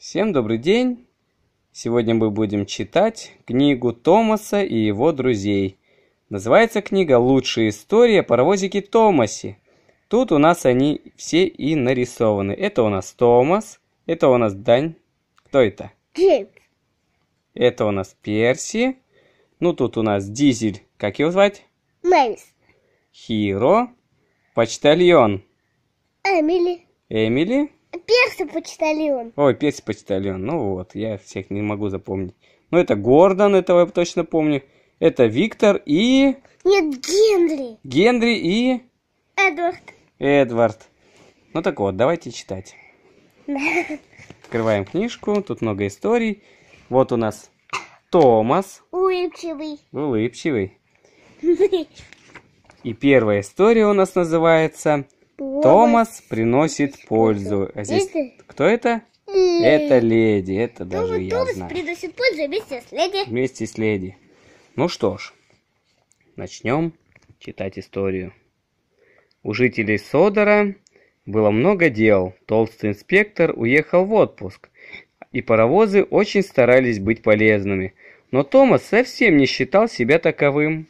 Всем добрый день! Сегодня мы будем читать книгу Томаса и его друзей. Называется книга «Лучшая история паровозики Томаси». Тут у нас они все и нарисованы. Это у нас Томас, это у нас Дань. Кто это? Джип. Это у нас Перси. Ну, тут у нас Дизель. Как его звать? Мэйс. Хиро. Почтальон. Эмили. Эмили. Перси почтальон. Ой, Перси почтальон. Ну вот, я всех не могу запомнить. Ну это Гордон, этого я точно помню. Это Виктор и... Нет, Генри. Генри и... Эдвард. Эдвард. Ну так вот, давайте читать. Открываем книжку, тут много историй. Вот у нас Томас. Улыбчивый. Улыбчивый. И первая история у нас называется Томас приносит пользу. А здесь кто это? Это леди, это даже Думаю, я Томас знаю. приносит пользу вместе с леди. Вместе с леди. Ну что ж, начнем читать историю. У жителей Содора было много дел. Толстый инспектор уехал в отпуск, и паровозы очень старались быть полезными. Но Томас совсем не считал себя таковым.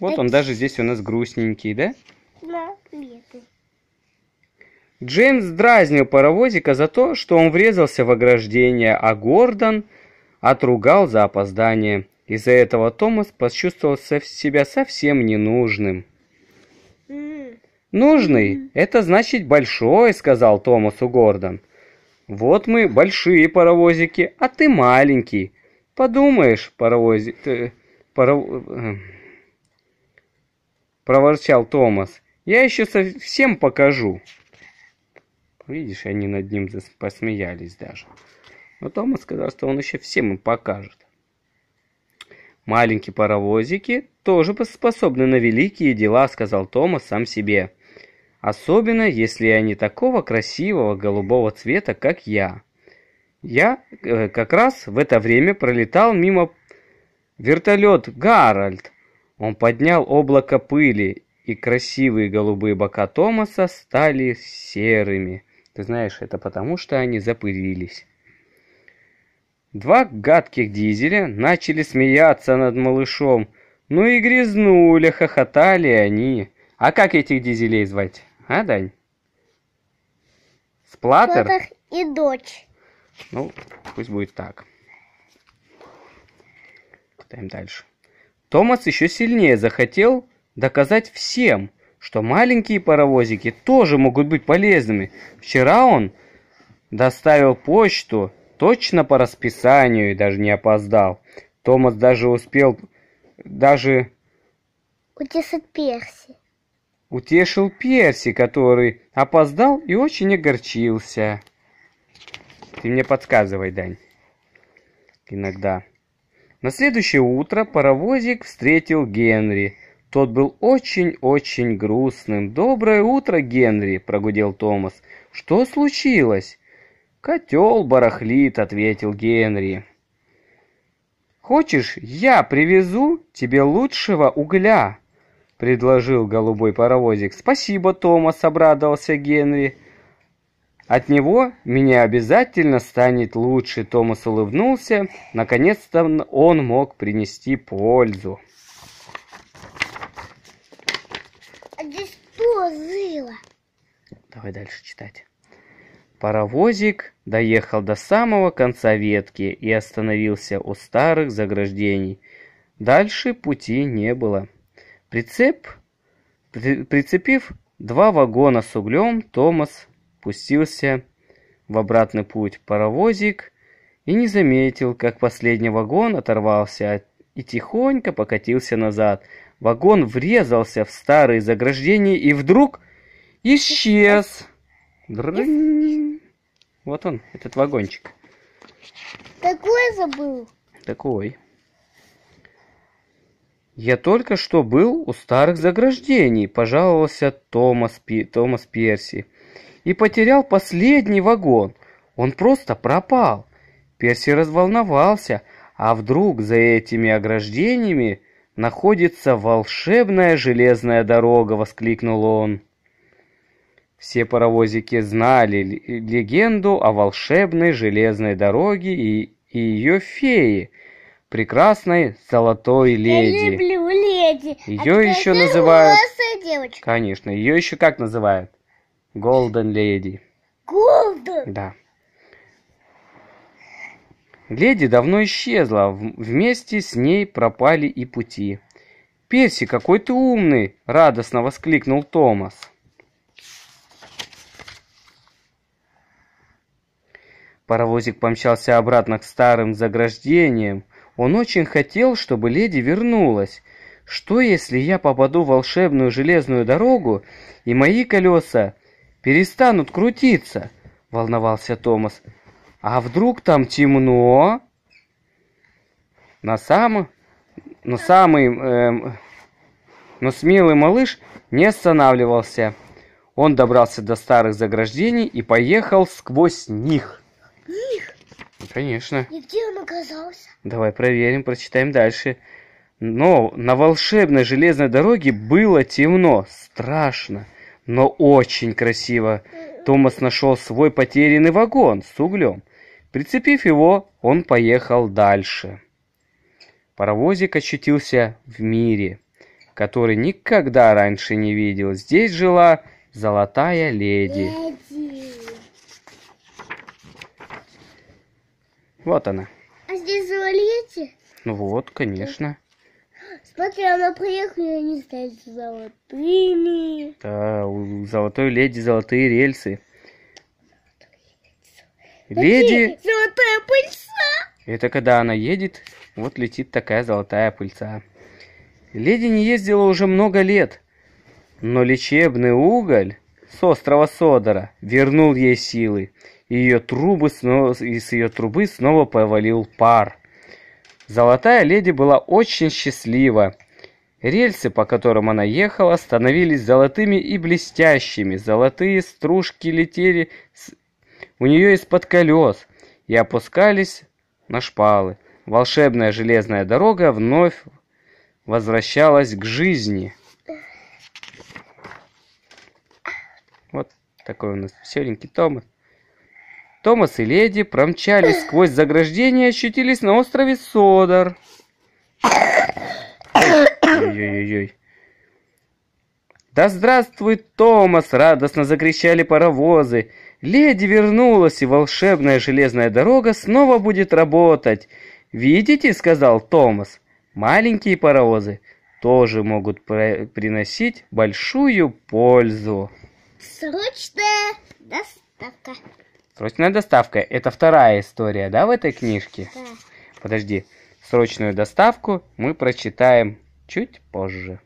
Вот он даже здесь у нас грустненький, да? Джеймс дразнил паровозика за то, что он врезался в ограждение, а Гордон отругал за опоздание. Из-за этого Томас почувствовал себя совсем ненужным. «Нужный – это значит большой», – сказал Томасу Гордон. «Вот мы большие паровозики, а ты маленький. Подумаешь, паровозик...» паров... Э, проворчал Томас. «Я еще совсем покажу». Видишь, они над ним посмеялись даже. Но Томас сказал, что он еще всем им покажет. «Маленькие паровозики тоже способны на великие дела», — сказал Томас сам себе. «Особенно, если они такого красивого голубого цвета, как я». Я э, как раз в это время пролетал мимо вертолет Гарольд. Он поднял облако пыли, и красивые голубые бока Томаса стали серыми. Ты знаешь, это потому, что они запырились. Два гадких дизеля начали смеяться над малышом. Ну и грязнули, хохотали они. А как этих дизелей звать, а, Дань? Сплаттер? и дочь. Ну, пусть будет так. Читаем дальше. Томас еще сильнее захотел доказать всем, что маленькие паровозики тоже могут быть полезными. Вчера он доставил почту точно по расписанию и даже не опоздал. Томас даже успел даже... Утешить Перси. Утешил Перси, который опоздал и очень огорчился. Ты мне подсказывай, Дань. Иногда. На следующее утро паровозик встретил Генри – тот был очень-очень грустным. «Доброе утро, Генри!» – прогудел Томас. «Что случилось?» «Котел барахлит», – ответил Генри. «Хочешь, я привезу тебе лучшего угля?» – предложил голубой паровозик. «Спасибо, Томас!» – обрадовался Генри. «От него меня обязательно станет лучше!» – Томас улыбнулся. Наконец-то он мог принести пользу. паровозила. Давай дальше читать. Паровозик доехал до самого конца ветки и остановился у старых заграждений. Дальше пути не было. Прицеп, при, прицепив два вагона с углем, Томас пустился в обратный путь паровозик и не заметил, как последний вагон оторвался от, и тихонько покатился назад, Вагон врезался в старые заграждения и вдруг исчез. Вот он, этот вагончик. Такой забыл. Такой. Я только что был у старых заграждений, пожаловался Томас, Пи... Томас Перси. И потерял последний вагон. Он просто пропал. Перси разволновался. А вдруг за этими ограждениями находится волшебная железная дорога!» — воскликнул он. Все паровозики знали легенду о волшебной железной дороге и, и ее фее, прекрасной золотой леди. Я люблю леди. Ее а еще называют... Девочка. Конечно, ее еще как называют? Голден леди. Голден? Да. Леди давно исчезла, вместе с ней пропали и пути. «Перси, какой ты умный!» – радостно воскликнул Томас. Паровозик помчался обратно к старым заграждениям. Он очень хотел, чтобы леди вернулась. Что, если я попаду в волшебную железную дорогу, и мои колеса перестанут крутиться? Волновался Томас. А вдруг там темно? На самом... Но самый... Эм, но смелый малыш не останавливался. Он добрался до старых заграждений и поехал сквозь них. Их? Ну, конечно. И где он оказался? Давай проверим, прочитаем дальше. Но на волшебной железной дороге было темно, страшно, но очень красиво. Э, Томас нашел свой потерянный вагон с углем. Прицепив его, он поехал дальше. Паровозик очутился в мире, который никогда раньше не видел. Здесь жила золотая леди. леди. Вот она. А здесь жила леди? Ну вот, конечно. Смотри, она приехала, и они стали золотыми. Да, у золотой леди золотые рельсы леди... Золотая пыльца! Это когда она едет, вот летит такая золотая пыльца. Леди не ездила уже много лет, но лечебный уголь с острова Содора вернул ей силы, и, ее трубы снова, из ее трубы снова повалил пар. Золотая леди была очень счастлива. Рельсы, по которым она ехала, становились золотыми и блестящими. Золотые стружки летели у нее из-под колес, и опускались на шпалы. Волшебная железная дорога вновь возвращалась к жизни. Вот такой у нас веселенький Томас. Томас и Леди промчались сквозь заграждение и очутились на острове Содор. Ой-ой-ой. «Да здравствует Томас!» — радостно закричали паровозы. «Леди вернулась, и волшебная железная дорога снова будет работать!» «Видите?» — сказал Томас. «Маленькие паровозы тоже могут приносить большую пользу». Срочная доставка. Срочная доставка. Это вторая история, да, в этой книжке? Да. Подожди. Срочную доставку мы прочитаем чуть позже.